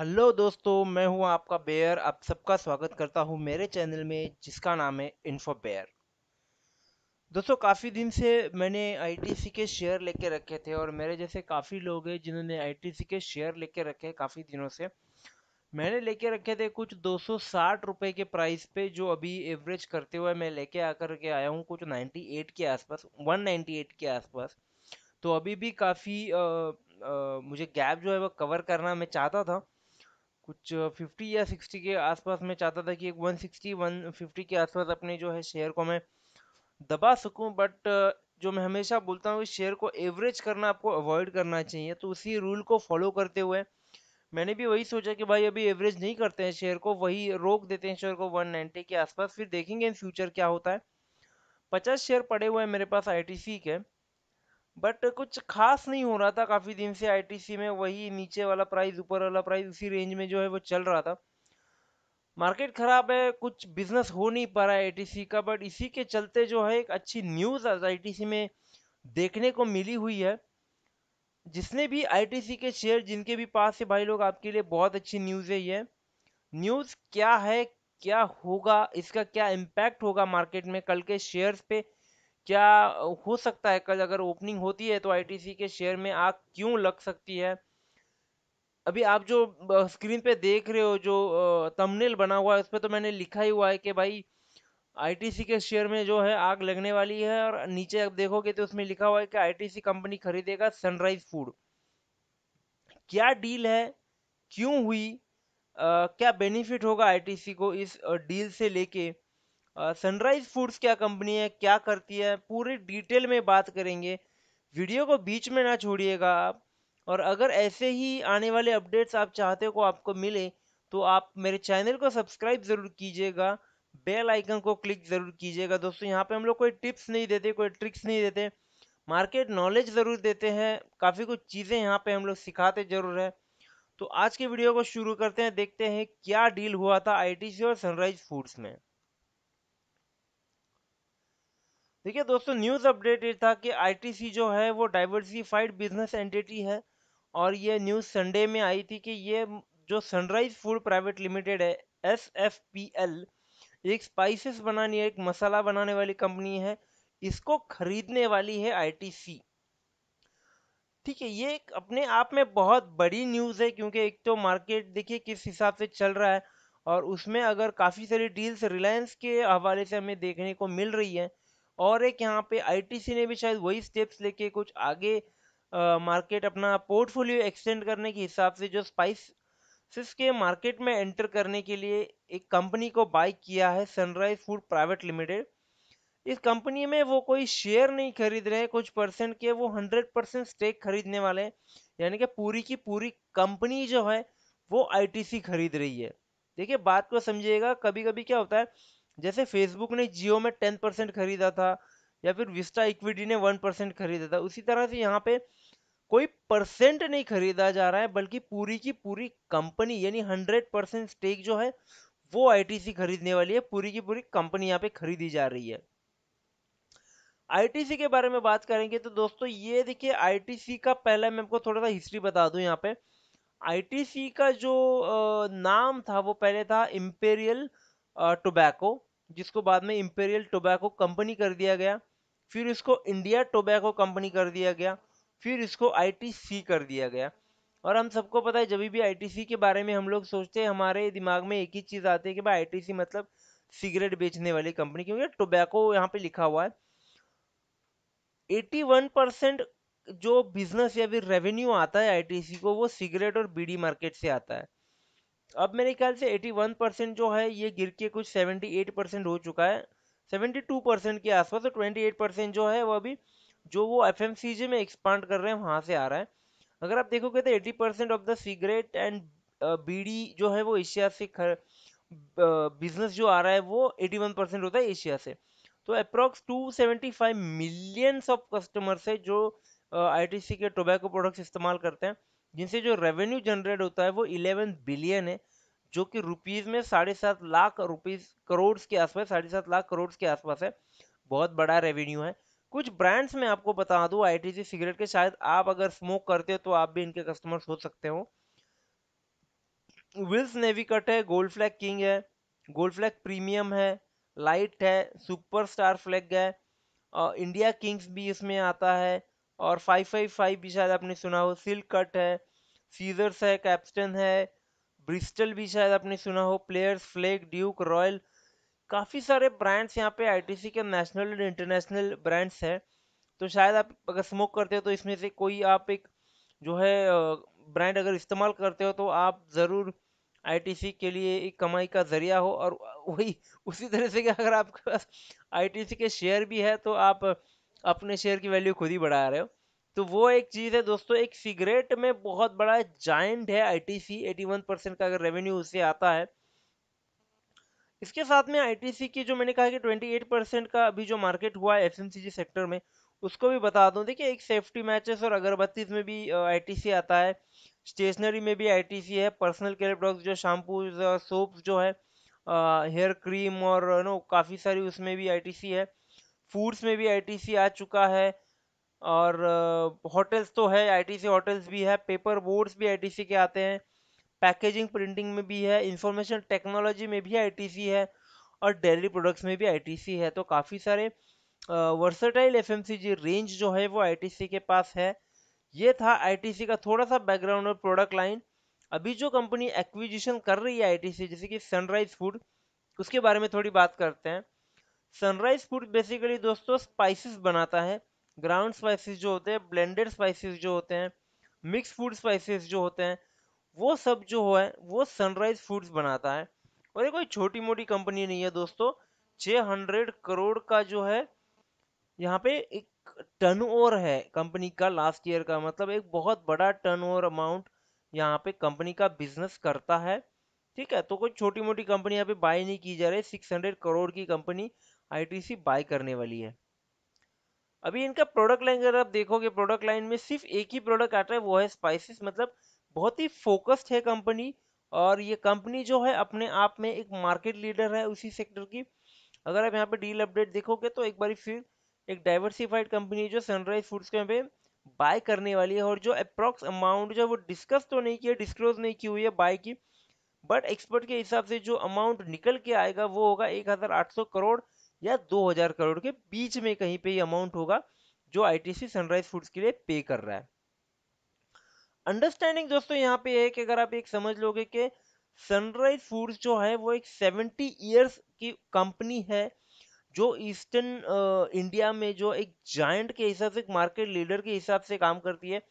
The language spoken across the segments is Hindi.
हेलो दोस्तों मैं हूं आपका बेयर आप सबका स्वागत करता हूं मेरे चैनल में जिसका नाम है इन्फो बेयर दोस्तों काफ़ी दिन से मैंने आईटीसी के शेयर लेके रखे थे और मेरे जैसे काफ़ी लोग हैं जिन्होंने आईटीसी के शेयर लेके रखे हैं काफ़ी दिनों से मैंने लेके रखे थे कुछ दो सौ के प्राइस पे जो अभी एवरेज करते हुए मैं लेके आकर के आया हूँ कुछ नाइन्टी के आसपास वन के आसपास तो अभी भी काफ़ी मुझे गैप जो है वो कवर करना मैं चाहता था कुछ फिफ्टी या सिक्सटी के आसपास मैं चाहता था कि एक वन सिक्सटी वन फिफ्टी के आसपास अपने जो है शेयर को मैं दबा सकूं बट जो मैं हमेशा बोलता हूँ शेयर को एवरेज करना आपको अवॉइड करना चाहिए तो उसी रूल को फॉलो करते हुए मैंने भी वही सोचा कि भाई अभी एवरेज नहीं करते हैं शेयर को वही रोक देते हैं शेयर को 190 के आसपास फिर देखेंगे इन फ्यूचर क्या होता है 50 शेयर पड़े हुए हैं मेरे पास आई के बट कुछ खास नहीं हो रहा था काफ़ी दिन से आईटीसी में वही नीचे वाला प्राइस ऊपर वाला प्राइस उसी रेंज में जो है वो चल रहा था मार्केट ख़राब है कुछ बिजनेस हो नहीं पा रहा है आई का बट इसी के चलते जो है एक अच्छी न्यूज़ आज आई में देखने को मिली हुई है जिसने भी आई के शेयर जिनके भी पास है भाई लोग आपके लिए बहुत अच्छी न्यूज़ है ये न्यूज़ क्या है क्या होगा इसका क्या इम्पैक्ट होगा मार्केट में कल के शेयर्स पे क्या हो सकता है कल अगर ओपनिंग होती है तो आईटीसी के शेयर में आग क्यों लग सकती है अभी आप जो स्क्रीन पे देख रहे हो जो तमनेल बना हुआ है उस पर तो मैंने लिखा ही हुआ है कि भाई आईटीसी के शेयर में जो है आग लगने वाली है और नीचे आप देखोगे तो उसमें लिखा हुआ है कि आईटीसी कंपनी खरीदेगा सनराइज फूड क्या डील है क्यों हुई आ, क्या बेनिफिट होगा आईटीसी को इस डील से लेके सनराइज फूड्स क्या कंपनी है क्या करती है पूरी डिटेल में बात करेंगे वीडियो को बीच में ना छोड़िएगा आप और अगर ऐसे ही आने वाले अपडेट्स आप चाहते हो आपको मिले तो आप मेरे चैनल को सब्सक्राइब ज़रूर कीजिएगा बेल आइकन को क्लिक ज़रूर कीजिएगा दोस्तों यहाँ पे हम लोग कोई टिप्स नहीं देते कोई ट्रिक्स नहीं देते मार्केट नॉलेज ज़रूर देते हैं काफ़ी कुछ चीज़ें यहाँ पे हम लोग सिखाते ज़रूर है तो आज के वीडियो को शुरू करते हैं देखते हैं क्या डील हुआ था आई और सनराइज फूड्स में देखिए दोस्तों न्यूज़ अपडेट ये था कि आईटीसी जो है वो डाइवर्सिफाइड बिजनेस एंटिटी है और ये न्यूज़ संडे में आई थी कि ये जो सनराइज फूड प्राइवेट लिमिटेड है एस एफ पी एल एक स्पाइसेस बनानी है एक मसाला बनाने वाली कंपनी है इसको खरीदने वाली है आईटीसी ठीक है ये अपने आप में बहुत बड़ी न्यूज़ है क्योंकि एक तो मार्केट देखिए किस हिसाब से चल रहा है और उसमें अगर काफ़ी सारी डील्स रिलायंस के हवाले से हमें देखने को मिल रही है और एक यहाँ पे आईटीसी ने भी शायद वही स्टेप्स लेके कुछ आगे मार्केट अपना पोर्टफोलियो एक्सटेंड करने के हिसाब से जो स्पाइस सिस के मार्केट में एंटर करने के लिए एक कंपनी को बाय किया है सनराइज फूड प्राइवेट लिमिटेड इस कंपनी में वो कोई शेयर नहीं खरीद रहे कुछ परसेंट के वो हंड्रेड परसेंट स्टेक खरीदने वाले हैं यानी कि पूरी की पूरी कंपनी जो है वो आईटीसी खरीद रही है देखिए बात को समझिएगा कभी कभी क्या होता है जैसे फेसबुक ने जियो में टेन परसेंट खरीदा था या फिर विस्टा इक्विटी ने वन परसेंट खरीदा था उसी तरह से यहाँ पे कोई परसेंट नहीं खरीदा जा रहा है बल्कि पूरी की पूरी कंपनी यानी हंड्रेड परसेंट स्टेक जो है वो आईटीसी खरीदने वाली है पूरी की पूरी कंपनी यहाँ पे खरीदी जा रही है आईटीसी के बारे में बात करेंगे तो दोस्तों ये देखिए आईटीसी का पहला मैं आपको थोड़ा सा हिस्ट्री बता दूं यहाँ पे आईटीसी का जो नाम था वो पहले था इम्पेरियल टोबैको जिसको बाद में इम्पेरियल टोबैको कंपनी कर दिया गया फिर इसको इंडिया टोबैको कंपनी कर दिया गया फिर इसको आईटीसी कर दिया गया और हम सबको पता है जब भी आईटीसी के बारे में हम लोग सोचते हैं हमारे दिमाग में एक ही चीज़ आती है कि भाई आईटीसी मतलब सिगरेट बेचने वाली कंपनी क्योंकि टोबैको यहाँ पे लिखा हुआ है 81 परसेंट जो बिजनेस या फिर रेवेन्यू आता है आईटीसी को वो सिगरेट और बीडी मार्केट से आता है अब मेरे ख्याल से 81 परसेंट जो है ये गिर के कुछ 78 परसेंट हो चुका है 72 परसेंट के आसपास और 28 परसेंट जो है वो अभी जो वो एफ में एक्सपांड कर रहे हैं वहाँ से आ रहा है अगर आप देखोगे तो 80 percent of the cigarette and bidi जो है वो एशिया से खर बिजनेस uh, जो आ रहा है वो 81 परसेंट होता है एशिया से तो अप्रॉक्स 275 मिलियंस ऑफ कस्टमर्स है जो आईटीसी uh, के टोबैको प्रोडक्ट्स इस्तेमाल करते हैं जिनसे जो रेवेन्यू जनरेट होता है वो 11 बिलियन है जो कि रुपीज में साढ़े सात लाख रुपीज करोड़ के आसपास साढ़े सात लाख करोड़ के आसपास है बहुत बड़ा रेवेन्यू है कुछ ब्रांड्स में आपको बता दूं आईटीसी सिगरेट के शायद आप अगर स्मोक करते हो तो आप भी इनके कस्टमर्स हो सकते हो विल्स नेवी कट है गोल्ड फ्लैग किंग है गोल्ड फ्लैग प्रीमियम है लाइट है सुपर स्टार फ्लैग है इंडिया किंग्स भी इसमें आता है और फाइव फाइव फाइव भी शायद आपने सुना हो सिल्क कट है सीजर्स है कैप्टन है ब्रिस्टल भी शायद आपने सुना हो प्लेयर्स फ्लेग ड्यूक रॉयल काफ़ी सारे ब्रांड्स यहाँ पे आईटीसी के नेशनल एंड इंटरनेशनल ब्रांड्स हैं तो शायद आप अगर स्मोक करते हो तो इसमें से कोई आप एक जो है ब्रांड अगर इस्तेमाल करते हो तो आप ज़रूर आईटीसी के लिए एक कमाई का ज़रिया हो और वही उसी तरह से कि अगर आपके पास आईटीसी के शेयर भी है तो आप अपने शेयर की वैल्यू खुद ही बढ़ा रहे हो तो वो एक चीज़ है दोस्तों एक सिगरेट में बहुत बड़ा जाइंट है I T C eighty one percent का अगर रेवेन्यू उससे आता है इसके साथ में आई टी सी की जो मैंने कहा कि ट्वेंटी एट परसेंट का अभी जो मार्केट हुआ है सी जी सेक्टर में उसको भी बता दूँ देखिए एक सेफ्टी मैचेस और अगरबत्तीस में भी आई टी सी आता है स्टेशनरी में भी आई टी सी है पर्सनल केयर प्रोडक्ट जो शैम्पू सोप्स जो है हेयर क्रीम और नो काफ़ी सारी उसमें भी आई टी सी है फूड्स में भी आईटीसी आ चुका है और होटल्स तो है आईटीसी होटल्स भी है पेपर बोर्ड्स भी आईटीसी के आते हैं पैकेजिंग प्रिंटिंग में भी है इंफॉर्मेशन टेक्नोलॉजी में भी आईटीसी है और डेयरी प्रोडक्ट्स में भी आईटीसी है तो काफ़ी सारे वर्सटाइल एफएमसीजी रेंज जो है वो आईटीसी के पास है ये था आईटीसी का थोड़ा सा बैकग्राउंड और प्रोडक्ट लाइन अभी जो कंपनी एक्विजिशन कर रही है आईटीसी जैसे कि सनराइज फूड उसके बारे में थोड़ी बात करते हैं सनराइज फूड बेसिकली दोस्तों स्पाइसेस बनाता है ग्राउंड स्पाइसेस जो होते हैं ब्लेंडेड स्पाइसेस जो होते हैं मिक्स फूड स्पाइसेस जो होते हैं वो सब जो है वो सनराइज फूड्स बनाता है और ये कोई छोटी मोटी कंपनी नहीं है दोस्तों हंड्रेड करोड़ का जो है यहाँ पे एक टर्न है कंपनी का लास्ट ईयर का मतलब एक बहुत बड़ा टर्न अमाउंट यहाँ पे कंपनी का बिजनेस करता है ठीक है तो कोई छोटी मोटी कंपनी यहाँ पे बाय नहीं की जा रही 600 करोड़ की कंपनी आईटीसी बाय करने वाली है अभी इनका प्रोडक्ट लाइन अगर आप देखोगे प्रोडक्ट लाइन में सिर्फ एक ही प्रोडक्ट आता है वो है स्पाइसेस मतलब बहुत ही फोकस्ड है कंपनी और ये कंपनी जो है अपने आप में एक मार्केट लीडर है उसी सेक्टर की अगर आप यहाँ पे डील अपडेट देखोगे तो एक बार फिर एक डाइवर्सिफाइड कंपनी जो सनराइज फूड्स के यहाँ पे बाय करने वाली है और जो अप्रॉक्स अमाउंट जो है वो डिस्कस तो नहीं किया डिस्क्लोज नहीं की हुई है बाय की बट एक्सपर्ट के हिसाब से जो अमाउंट निकल के आएगा वो होगा एक करोड़ या 2000 करोड़ के बीच में कहीं पे ये अमाउंट होगा जो आईटीसी सनराइज फूड्स के लिए पे कर रहा है अंडरस्टैंडिंग दोस्तों यहाँ पे है कि अगर आप एक समझ लोगे कि सनराइज फूड्स जो है वो एक 70 इयर्स की कंपनी है जो ईस्टर्न इंडिया में जो एक जाइंट के हिसाब से एक मार्केट लीडर के हिसाब से काम करती है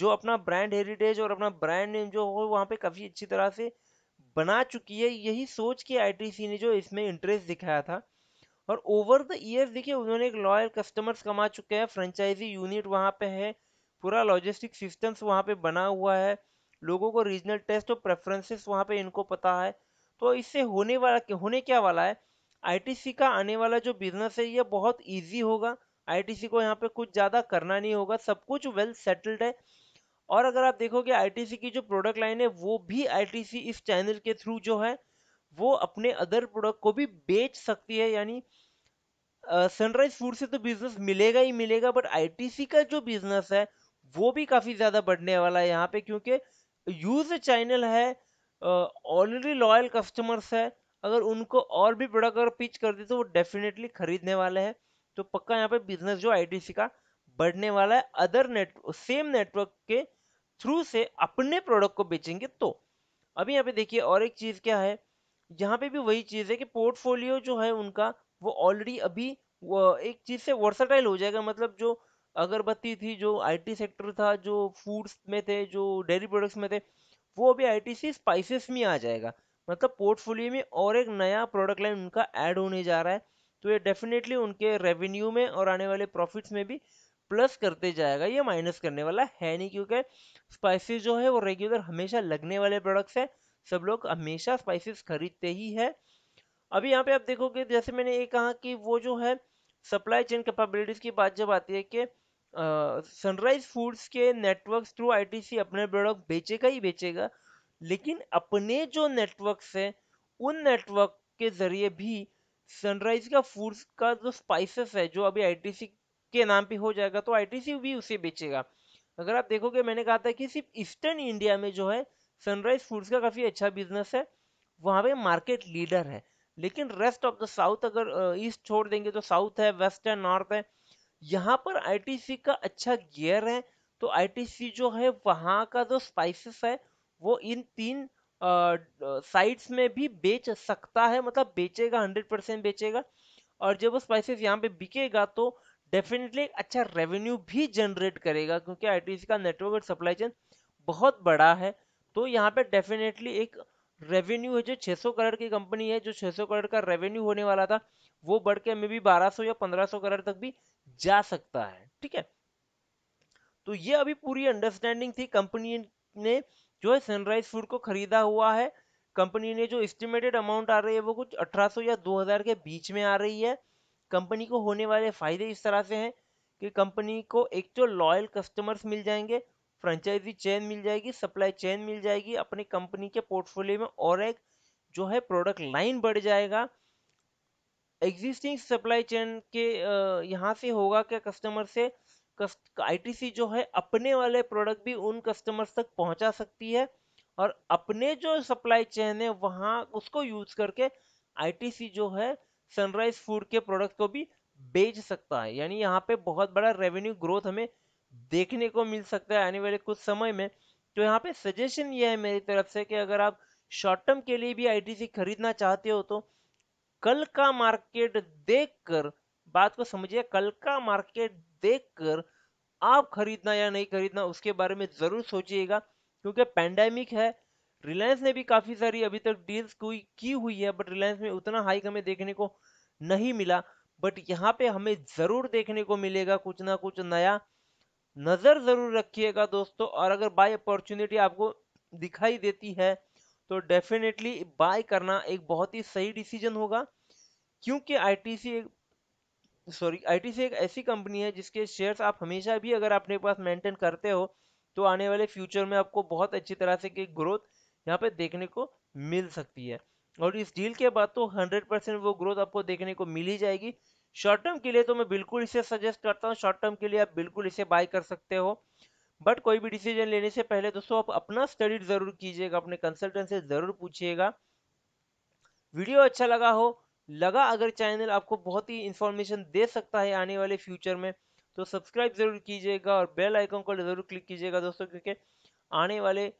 जो अपना ब्रांड हेरिटेज और अपना ब्रांड नेम जो हो वहाँ पे काफ़ी अच्छी तरह से बना चुकी है यही सोच के आईटीसी ने जो इसमें इंटरेस्ट दिखाया था और ओवर द ईयर देखिए उन्होंने एक लॉयल कस्टमर्स कमा चुके हैं फ्रेंचाइजी यूनिट वहाँ पे है पूरा लॉजिस्टिक सिस्टम्स वहाँ पे बना हुआ है लोगों को रीजनल टेस्ट और प्रेफरेंसेस वहाँ पे इनको पता है तो इससे होने वाला होने क्या वाला है आई का आने वाला जो बिजनेस है ये बहुत ईजी होगा आई को यहाँ पर कुछ ज़्यादा करना नहीं होगा सब कुछ वेल सेटल्ड है और अगर आप देखोगे आई की जो प्रोडक्ट लाइन है वो भी आई इस चैनल के थ्रू जो है वो अपने अदर प्रोडक्ट को भी बेच सकती है यानी सनराइज फूड से तो बिजनेस मिलेगा ही मिलेगा बट आईटीसी का जो बिजनेस है वो भी काफी ज्यादा बढ़ने वाला है यहाँ पे क्योंकि यूज चैनल है ऑलरेडी लॉयल कस्टमर्स है अगर उनको और भी प्रोडक्ट अगर पिच कर दे तो वो डेफिनेटली खरीदने वाले हैं तो पक्का यहाँ पे बिजनेस जो आई का बढ़ने वाला है अदर नेट सेम नेटवर्क के थ्रू से अपने प्रोडक्ट को बेचेंगे तो अभी यहाँ पे देखिए और एक चीज क्या है यहाँ पे भी वही चीज़ है कि पोर्टफोलियो जो है उनका वो ऑलरेडी अभी वो एक चीज़ से वर्सटाइल हो जाएगा मतलब जो अगरबत्ती थी जो आईटी सेक्टर था जो फूड्स में थे जो डेयरी प्रोडक्ट्स में थे वो अभी आई सी स्पाइसेस में आ जाएगा मतलब पोर्टफोलियो में और एक नया प्रोडक्ट लाइन उनका ऐड होने जा रहा है तो ये डेफिनेटली उनके रेवेन्यू में और आने वाले प्रॉफिट्स में भी प्लस करते जाएगा ये माइनस करने वाला है नहीं क्योंकि स्पाइसेस जो है वो रेगुलर हमेशा लगने वाले प्रोडक्ट्स हैं सब लोग हमेशा स्पाइसेस खरीदते ही है अभी यहाँ पे आप देखोगे जैसे मैंने ये कहा कि वो जो है सप्लाई चेन कैपेबिलिटीज की बात जब आती है कि सनराइज फूड्स के नेटवर्क थ्रू आईटीसी अपने प्रोडक्ट बेचेगा ही बेचेगा लेकिन अपने जो नेटवर्क्स हैं उन नेटवर्क के ज़रिए भी सनराइज का फूड्स का जो स्पाइसेस है जो अभी आईटीसी के नाम पे हो जाएगा तो आईटीसी भी उसे बेचेगा अगर आप देखोगे मैंने कहा था कि सिर्फ ईस्टर्न इंडिया में जो है सनराइज फूड्स का काफ़ी अच्छा बिजनेस है वहाँ पे मार्केट लीडर है लेकिन रेस्ट ऑफ द साउथ अगर ईस्ट छोड़ देंगे तो साउथ है वेस्ट है नॉर्थ है यहाँ पर आईटीसी का अच्छा गियर है तो आईटीसी जो है वहाँ का जो स्पाइसेस है वो इन तीन साइड्स में भी बेच सकता है मतलब बेचेगा हंड्रेड परसेंट बेचेगा और जब वो स्पाइसेस यहाँ पे बिकेगा तो डेफिनेटली अच्छा रेवेन्यू भी जनरेट करेगा क्योंकि आईटीसी का नेटवर्क और सप्लाई चेन बहुत बड़ा है तो यहाँ पे डेफिनेटली एक रेवेन्यू है जो 600 करोड़ की कंपनी है जो 600 करोड़ का रेवेन्यू होने वाला था वो बढ़ के मे भी 1200 या 1500 करोड़ तक भी जा सकता है ठीक है तो ये अभी पूरी अंडरस्टैंडिंग थी कंपनी ने जो है सनराइज फूड को खरीदा हुआ है कंपनी ने जो एस्टिमेटेड अमाउंट आ रही है वो कुछ अठारह या दो के बीच में आ रही है कंपनी को होने वाले फायदे इस तरह से हैं कि कंपनी को एक तो लॉयल कस्टमर्स मिल जाएंगे फ्रेंचाइजी चेन मिल जाएगी सप्लाई चेन मिल जाएगी अपनी कंपनी के पोर्टफोलियो में और एक जो है प्रोडक्ट लाइन बढ़ जाएगा एग्जिस्टिंग सप्लाई चेन के यहाँ से होगा क्या कस्टमर से आईटीसी जो है अपने वाले प्रोडक्ट भी उन कस्टमर्स तक पहुँचा सकती है और अपने जो सप्लाई चेन है वहाँ उसको यूज करके आईटीसी जो है सनराइज फूड के प्रोडक्ट को भी बेच सकता है यानी यहाँ पे बहुत बड़ा रेवेन्यू ग्रोथ हमें देखने को मिल सकता है आने वाले कुछ समय में तो यहाँ पे सजेशन ये है मेरी तरफ से कि अगर आप शॉर्ट टर्म के लिए भी आईटीसी खरीदना चाहते हो तो कल का मार्केट देखकर बात को समझिए कल का मार्केट देखकर आप खरीदना या नहीं खरीदना उसके बारे में जरूर सोचिएगा क्योंकि पैंडेमिक है रिलायंस ने भी काफी सारी अभी तक डील्स कोई की हुई है बट रिलायंस में उतना हाइक हमें देखने को नहीं मिला बट यहाँ पे हमें जरूर देखने को मिलेगा कुछ ना कुछ नया नज़र ज़रूर रखिएगा दोस्तों और अगर बाय अपॉर्चुनिटी आपको दिखाई देती है तो डेफिनेटली बाय करना एक बहुत ही सही डिसीजन होगा क्योंकि आईटीसी एक सॉरी आईटीसी एक ऐसी कंपनी है जिसके शेयर्स आप हमेशा भी अगर अपने पास मेंटेन करते हो तो आने वाले फ्यूचर में आपको बहुत अच्छी तरह से की ग्रोथ यहाँ पे देखने को मिल सकती है और इस डील के बाद तो 100 परसेंट वो ग्रोथ आपको देखने को मिल ही जाएगी शॉर्ट टर्म के लिए तो मैं बिल्कुल इसे सजेस्ट करता हूँ शॉर्ट टर्म के लिए आप बिल्कुल इसे बाय कर सकते हो बट कोई भी डिसीजन लेने से पहले दोस्तों आप अपना स्टडी जरूर कीजिएगा अपने कंसल्टेंट से जरूर पूछिएगा वीडियो अच्छा लगा हो लगा अगर चैनल आपको बहुत ही इन्फॉर्मेशन दे सकता है आने वाले फ्यूचर में तो सब्सक्राइब जरूर कीजिएगा और बेल आइकन को जरूर क्लिक कीजिएगा दोस्तों क्योंकि आने वाले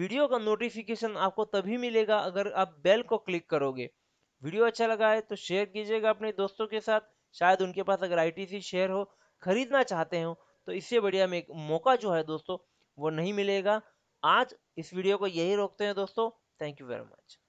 वीडियो का नोटिफिकेशन आपको तभी मिलेगा अगर आप बेल को क्लिक करोगे वीडियो अच्छा लगा है तो शेयर कीजिएगा अपने दोस्तों के साथ शायद उनके पास अगर आई शेयर हो खरीदना चाहते हो तो इससे बढ़िया में मौका जो है दोस्तों वो नहीं मिलेगा आज इस वीडियो को यही रोकते हैं दोस्तों थैंक यू वेरी मच